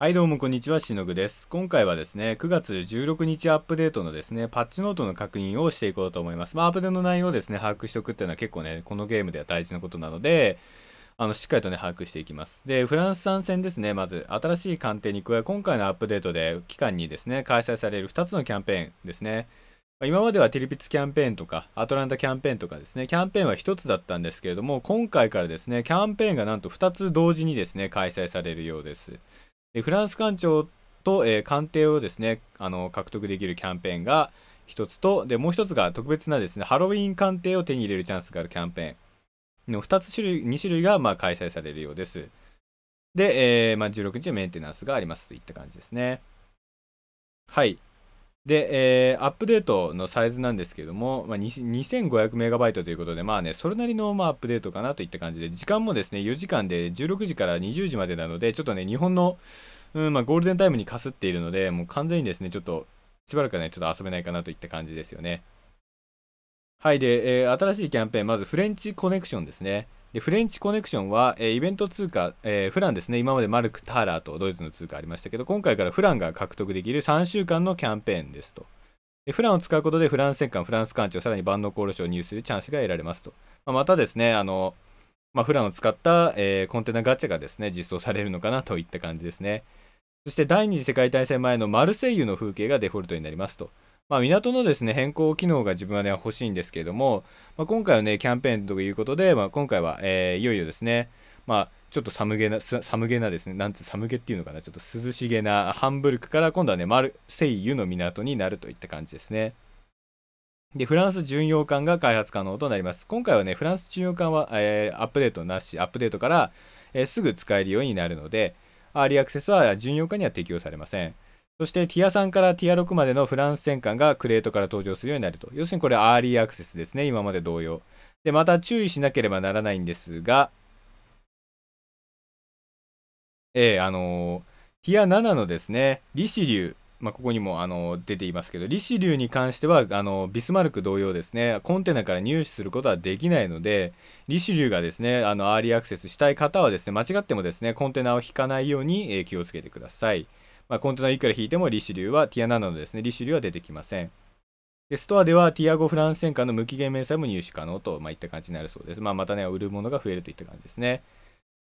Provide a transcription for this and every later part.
はいどうもこんにちは、しのぐです。今回はですね、9月16日アップデートのですね、パッチノートの確認をしていこうと思います。まあ、アップデートの内容をですね、把握しておくっていうのは結構ね、このゲームでは大事なことなので、あの、しっかりとね、把握していきます。で、フランス参戦ですね、まず、新しい鑑定に加え、今回のアップデートで、期間にですね、開催される2つのキャンペーンですね。今まではテレピツキャンペーンとか、アトランタキャンペーンとかですね、キャンペーンは1つだったんですけれども、今回からですね、キャンペーンがなんと2つ同時にですね、開催されるようです。フランス官長と、えー、をですねあの獲得できるキャンペーンが1つとでもう1つが特別なですねハロウィン官邸を手に入れるチャンスがあるキャンペーンの2つ種類2種類がまあ開催されるようです。で、えー、まあ、16日はメンテナンスがありますといった感じですね。はい。で、えー、アップデートのサイズなんですけども、まあ、2500MB ということで、まあね、それなりの、まあ、アップデートかなといった感じで、時間もですね、4時間で16時から20時までなので、ちょっとね、日本の、うんまあ、ゴールデンタイムにかすっているので、もう完全にですね、ちょっと、しばらくね、ちょっと遊べないかなといった感じですよね。はい、で、えー、新しいキャンペーン、まずフレンチコネクションですね。でフレンチコネクションは、えー、イベント通貨、えー、フランですね今までマルク・ターラーとドイツの通貨ありましたけど今回からフランが獲得できる3週間のキャンペーンですとでフランを使うことでフランス戦艦フランス艦長さらに万能厚労省を入手するチャンスが得られますと、まあ、またですねあの、まあ、フランを使った、えー、コンテナガチャがですね実装されるのかなといった感じですねそして第二次世界大戦前のマルセイユの風景がデフォルトになりますとまあ、港のですね変更機能が自分は、ね、欲しいんですけれども、まあ、今回はねキャンペーンということで、まあ、今回は、えー、いよいよですね、まあ、ちょっと寒げな寒げなですねなんて寒げっていうのかなちょっと涼しげなハンブルクから今度はねマルセイユの港になるといった感じですね。で、フランス巡洋艦が開発可能となります。今回はね、フランス巡洋艦は、えー、アップデートなし、アップデートから、えー、すぐ使えるようになるので、アーリーアクセスは巡洋艦には適用されません。そしてティア3からティア6までのフランス戦艦がクレートから登場するようになると。要するにこれアーリーアクセスですね。今まで同様。で、また注意しなければならないんですが、えー、あのー、ティア7のですね、リシリュー。まあ、ここにも、あの出ていますけど、リシリューに関しては、あのビスマルク同様ですね、コンテナから入手することはできないので、リシリューがですね、あの、アーリーアクセスしたい方はですね、間違ってもですね、コンテナを引かないように、気をつけてください。まあ、コンテナいくら引いてもリシュリューは、ティア7のですね、リシュリューは出てきません。でストアではティアゴ・フランス戦艦の無期限明細も入手可能と、まあ、いった感じになるそうです。まあ、またね、売るものが増えるといった感じですね。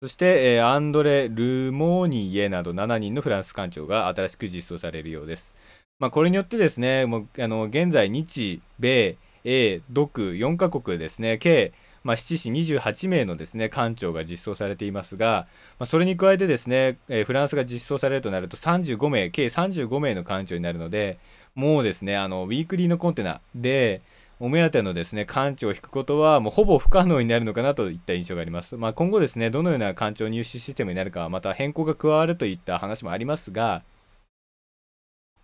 そして、えー、アンドレ・ルモーニエなど7人のフランス艦長が新しく実装されるようです。まあ、これによってですね、もうあの現在、日、米、英、独4カ国ですね、計まあ、7市28名のですね官庁が実装されていますが、まあ、それに加えてですね、えー、フランスが実装されるとなると35名計35名の官庁になるのでもうですねあのウィークリーのコンテナでお目当てのですね官庁を引くことはもうほぼ不可能になるのかなといった印象があります、まあ、今後ですねどのような官庁入試システムになるかはまた変更が加わるといった話もありますが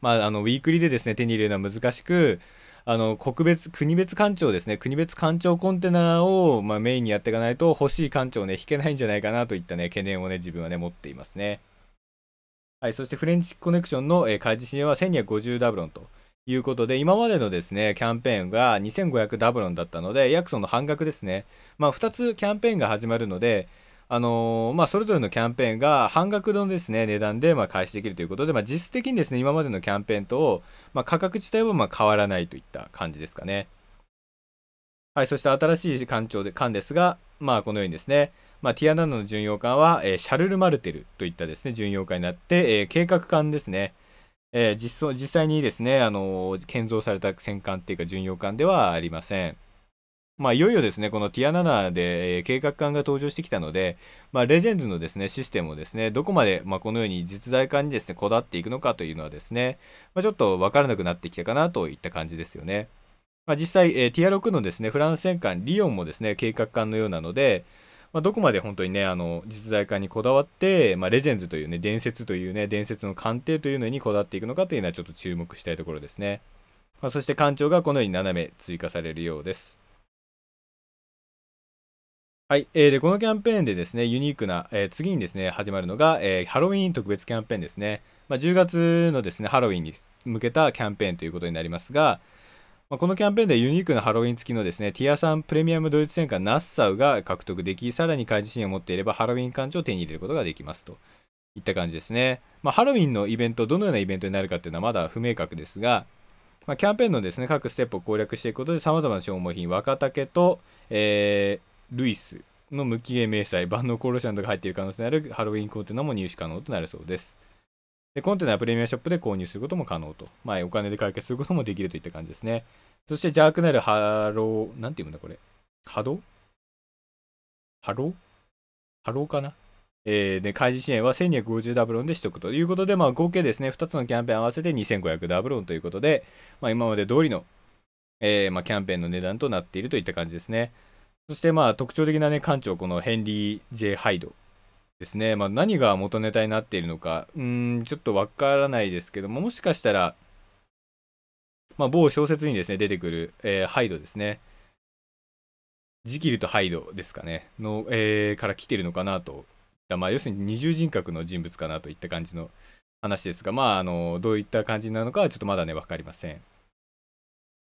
まあ、あのウィークリーでですね手に入れるのは難しく、あの国別国別ですね国別艦長コンテナを、まあ、メインにやっていかないと欲しい艦長ね引けないんじゃないかなといったね懸念をね自分はね持っていますねはいそしてフレンチコネクションの、えー、開示支援は1250ダブロンということで、今までのですね、キャンペーンが2500ダブロンだったので、約その半額ですね。まあ、2つキャンペーンが始まるので、あのー、まあ、それぞれのキャンペーンが半額のですね値段でま開始できるということで、まあ、実質的にですね今までのキャンペーンと、ま価格自体はま変わらないといった感じですかね。はい、そして新しい館長で館ですが、まあ、このようにですね、まあ、ティアナの巡洋艦は、えー、シャルル・マルテルといったですね巡洋艦になって、えー、計画艦ですね、えー、実実際にですね、あの建造された戦艦っていうか巡洋艦ではありません。まあ、いよいよですね、このティア7で、えー、計画艦が登場してきたので、まあ、レジェンズのですね、システムをですね、どこまで、まあ、このように実在艦にですね、こだわっていくのかというのはですね、まあ、ちょっとわからなくなってきたかなといった感じですよね。まあ、実際、えー、ティア6のですね、フランス戦艦リオンもですね、計画艦のようなので、まあ、どこまで本当にね、あの、実在艦にこだわって、まあ、レジェンズというね、伝説というね、伝説の鑑定というのにこだわっていくのかというのはちょっと注目したいところですね。まあ、そして艦長がこのように斜め追加されるようです。はい、えー、でこのキャンペーンでですねユニークな、えー、次にですね始まるのが、えー、ハロウィン特別キャンペーンですね、まあ、10月のですねハロウィンに向けたキャンペーンということになりますが、まあ、このキャンペーンでユニークなハロウィン付きのですねティアさんプレミアムドイツ戦艦ナッサウが獲得できさらに開示シーンを持っていればハロウィン感情を手に入れることができますといった感じですね、まあ、ハロウィンのイベントどのようなイベントになるかっていうのはまだ不明確ですが、まあ、キャンペーンのですね各ステップを攻略していくことでさまざまな消耗品若竹と、えールイスの無期限明細万能コールシャンドが入っている可能性のあるハロウィンコンテナも入手可能となるそうですでコンテナはプレミアショップで購入することも可能と、まあ、お金で解決することもできるといった感じですねそして邪悪なるハローなんていうんだこれ波動ハローハローかなえー、で、開示支援は1250ダブロンで取得ということで、まあ、合計ですね、2つのキャンペーン合わせて2500ダブロンということで、まあ、今まで通りの、えー、まあ、キャンペーンの値段となっているといった感じですね。そしてまあ特徴的なね館長このヘンリー・ジェハイドですね、まあ、何が元ネタになっているのかうんちょっとわからないですけどももしかしたら、まあ、某小説にですね出てくる、えー、ハイドですねジキルとハイドですかねの、えー、から来てるのかなと、まあ、要するに二重人格の人物かなといった感じの話ですがまああのどういった感じなのかはちょっとまだね分かりません。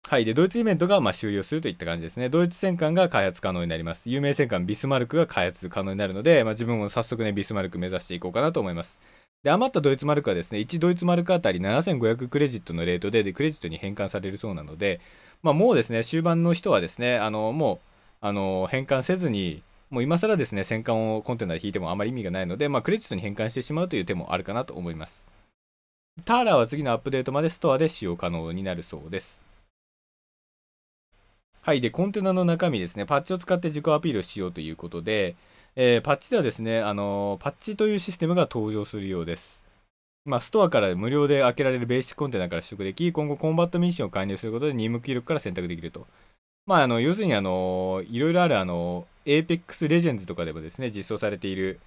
はい。で、ドイツイベントがま終了するといった感じですね。ドイツ戦艦が開発可能になります。有名戦艦ビスマルクが開発可能になるので、まあ、自分も早速ね、ビスマルク目指していこうかなと思います。で、余ったドイツマルクはですね、1ドイツマルクあたり7500クレジットのレートで、で、クレジットに変換されるそうなので、まあ、もうですね、終盤の人はですね、あの、もう、あの、変換せずに、もう今更ですね、戦艦をコンテナで引いてもあまり意味がないので、まあ、クレジットに変換してしまうという手もあるかなと思います。ターラーは次のアップデートまでストアで使用可能になるそうです。はい。で、コンテナの中身ですね。パッチを使って自己アピールしようということで、えー、パッチではですね、あのー、パッチというシステムが登場するようです。まあ、ストアから無料で開けられるベーシックコンテナから取得でき、今後コンバットミッションを完了することで任務記録から選択できると。まあ、あの、要するに、あの、いろいろある、あの、Apex Legends とかでもですね、実装されている、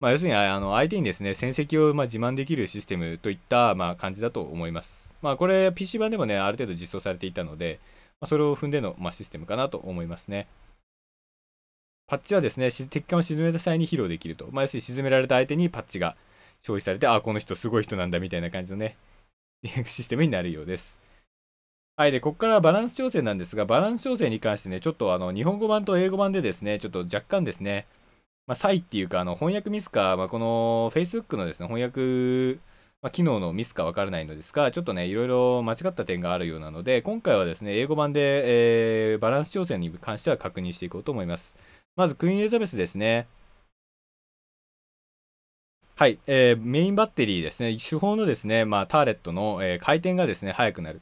まあ、要するに、あの、相手にですね、戦績をま自慢できるシステムといった、まあ、感じだと思います。まあ、これ、PC 版でもね、ある程度実装されていたので、まそれを踏んでの、まシステムかなと思いますね。パッチはですね、鉄管を沈めた際に披露できると。まあ、要するに沈められた相手にパッチが消費されて、ああ、この人すごい人なんだみたいな感じのね、システムになるようです。はい、で、ここからバランス調整なんですが、バランス調整に関してね、ちょっとあの、日本語版と英語版でですね、ちょっと若干ですね、まあ、差異っていうか、あの、翻訳ミスか、まあ、この Facebook のですね、翻訳まあ、機能のミスかわからないのですが、ちょっとね、いろいろ間違った点があるようなので、今回はですね、英語版で、えー、バランス調整に関しては確認していこうと思います。まず、クイーン・エリザベスですね。はい、えー、メインバッテリーですね、手法のですね、まあ、ターレットの、えー、回転がですね、速くなる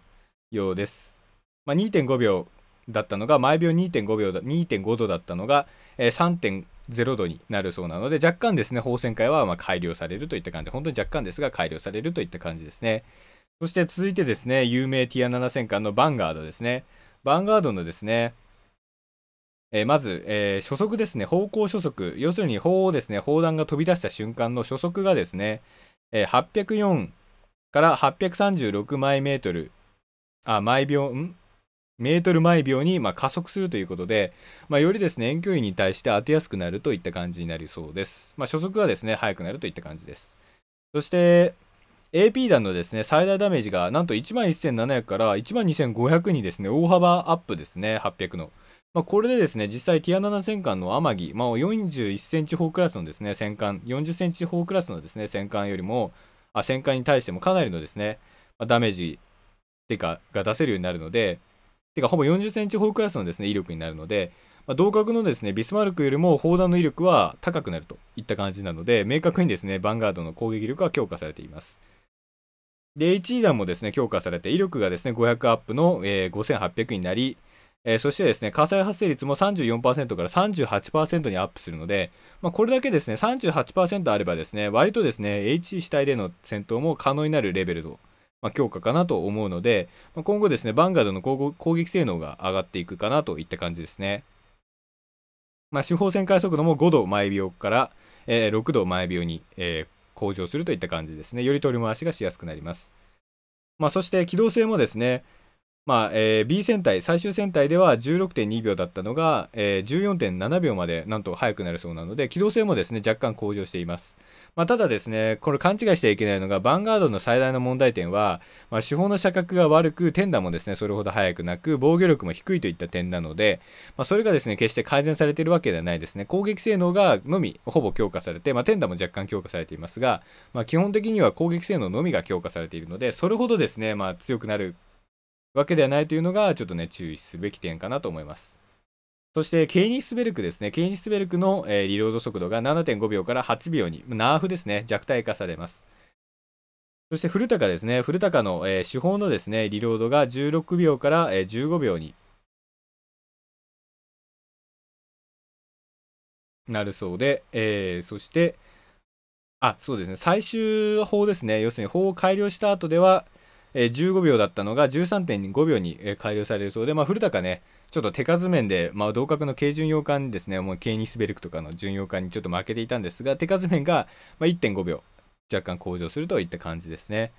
ようです。まあ、2.5秒だったのが、毎秒2.5秒だ、2.5度だったのが、えー、3.5 0度になるそうなので若干ですね、放線会はま改良されるといった感じ、本当に若干ですが改良されるといった感じですね。そして続いてですね、有名ティア7000巻のバンガードですね。バンガードのですね、えー、まず、えー、初速ですね、方向初速、要するに砲をですね、砲弾が飛び出した瞬間の初速がですね、えー、804から836マイメートル、あ、毎秒、んメートル毎秒にま加速するということで、まあ、よりですね、遠距離に対して当てやすくなるといった感じになりそうです。まあ、初速はですね、速くなるといった感じです。そして、AP 弾のですね、最大ダメージがなんと11700から12500にですね、大幅アップですね、800の。まあ、これでですね、実際ティア7戦艦の天城、まあ、41センチ砲クラスのですね、戦艦、40センチ砲クラスのですね、戦艦よりも、あ戦艦に対してもかなりのですね、まダメージ、てか、が出せるようになるので、てかほぼ40センチ砲クラスのですね、威力になるので、まあ、同格のですね、ビスマルクよりも砲弾の威力は高くなるといった感じなので、明確にですね、ヴァンガードの攻撃力は強化されています。で、1弾もですね、強化されて、威力がですね、500アップの、えー、5800になり、えー、そしてですね、火災発生率も34%から38%にアップするので、まあ、これだけですね、38%あればですね、割とですね、HC 主体での戦闘も可能になるレベルとま強化かなと思うので、ま今後ですね、バンガードの攻撃性能が上がっていくかなといった感じですね。まあ、手法旋回速度も5度毎秒から、えー、6度毎秒に、えー、向上するといった感じですね。より取り回しがしやすくなります。まあ、そして機動性もですね、まあえー、B 戦隊最終戦隊では16.2秒だったのが、えー、14.7秒までなんと速くなるそうなので機動性もですね若干向上しています、まあ、ただですねこれ勘違いしてはいけないのがヴァンガードの最大の問題点は、まあ、手法の射角が悪く天打もですねそれほど速くなく防御力も低いといった点なので、まあ、それがですね決して改善されているわけではないですね攻撃性能がのみほぼ強化されて、まあ、天打も若干強化されていますが、まあ、基本的には攻撃性能のみが強化されているのでそれほどですね、まあ、強くなるわけではないというのが、ちょっとね、注意すべき点かなと思います。そして、ケイニスベルクですね。ケイニスベルクの、えー、リロード速度が7.5秒から8秒に、ナーフですね、弱体化されます。そして、古高ですね。古高の、えー、手法のですね、リロードが16秒から、えー、15秒になるそうで、えー、そして、あ、そうですね、最終法ですね。要するに法を改良した後では、え15秒だったのが13.5秒に改良されるそうで、まあ、古高ね、ちょっと手数面で、まあ、同格の軽巡洋艦ですね、もうケーニスベルクとかの巡洋艦にちょっと負けていたんですが、手数面が、ま1.5秒、若干向上するといった感じですね。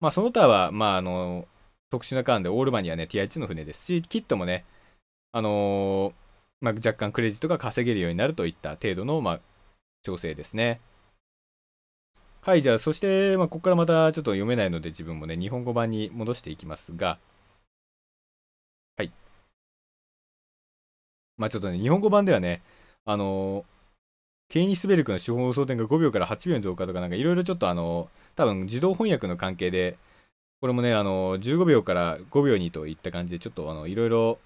まあ、その他は、まあ、あの特殊な艦でオールマニアね、TI1 の船ですし、キットもね、あのー、まあ、若干クレジットが稼げるようになるといった程度の、まあ、調整ですね。はい、じゃあ、そして、まあ、ここからまたちょっと読めないので、自分もね、日本語版に戻していきますが、はい。まあ、ちょっとね、日本語版ではね、あのケイニスベルクの手法争点が5秒から8秒に増加とか、なんかいろいろちょっとあの多分自動翻訳の関係で、これもね、あの15秒から5秒にといった感じで、ちょっとあの、いろいろ、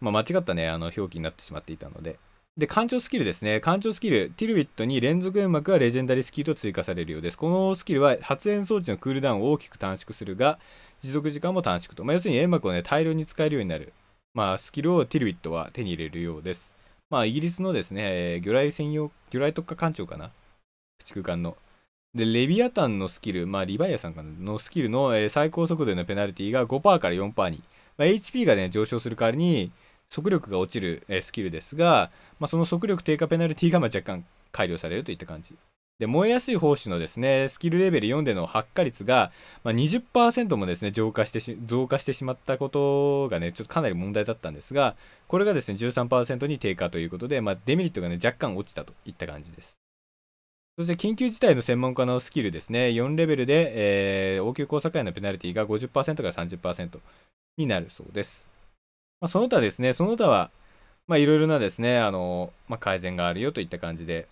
まあ、間違ったね、あの、表記になってしまっていたので、で、干潮スキルですね。干潮スキル、ティルビットに連続煙幕がレジェンダリースキルと追加されるようです。このスキルは発煙装置のクールダウンを大きく短縮するが、持続時間も短縮と。まあ、要するに煙幕をね、大量に使えるようになる。まあ、スキルをティルビットは手に入れるようです。まあ、イギリスのですね、魚雷専用、魚雷特化艦長かな駆逐艦の。で、レビアタンのスキル、まあ、リヴァイアさんかなのスキルの、えー、最高速度のペナルティが5%から4%に。まあ、HP がね、上昇する代わりに、速力が落ちる、スキルですが、まあ、その速力低下ペナルティが若干改良されるといった感じ。で、燃えやすい方針のですね、スキルレベル4での発火率が、まあ、20%もですね、増加してし、増加してしまったことがね、ちょっとかなり問題だったんですが、これがですね、13%に低下ということで、まあ、デメリットがね、若干落ちたといった感じです。そして緊急事態の専門家のスキルですね、4レベルで、えー、応急交差会のペナルティが50%から30%になるそうです。まあ、その他ですね、その他は、まあ、いろいろなですね、あの、まあ、改善があるよといった感じで、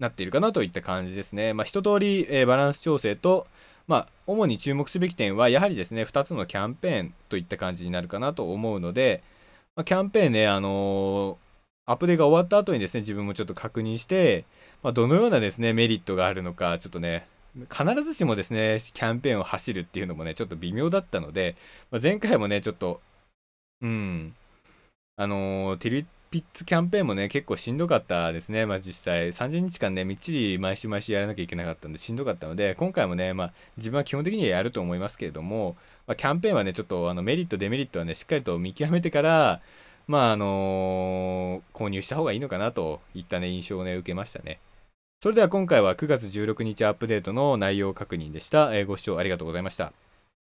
なっているかなといった感じですね。まあ、一通り、えー、バランス調整と、まあ、主に注目すべき点は、やはりですね、2つのキャンペーンといった感じになるかなと思うので、まあ、キャンペーンね、あのー、アップデートが終わった後にですね、自分もちょっと確認して、まあ、どのようなですね、メリットがあるのか、ちょっとね、必ずしもですねキャンペーンを走るっていうのもねちょっと微妙だったので、まあ、前回もねちょっとうんあのテレピッツキャンペーンもね結構しんどかったですねまあ実際30日間ねみっちり毎週毎週やらなきゃいけなかったんでしんどかったので今回もねまあ自分は基本的にはやると思いますけれども、まあ、キャンペーンはねちょっとあのメリットデメリットはねしっかりと見極めてからまああのー、購入した方がいいのかなといったね印象をね受けましたね。それでは今回は9月16日アップデートの内容確認でした。ご視聴ありがとうございました。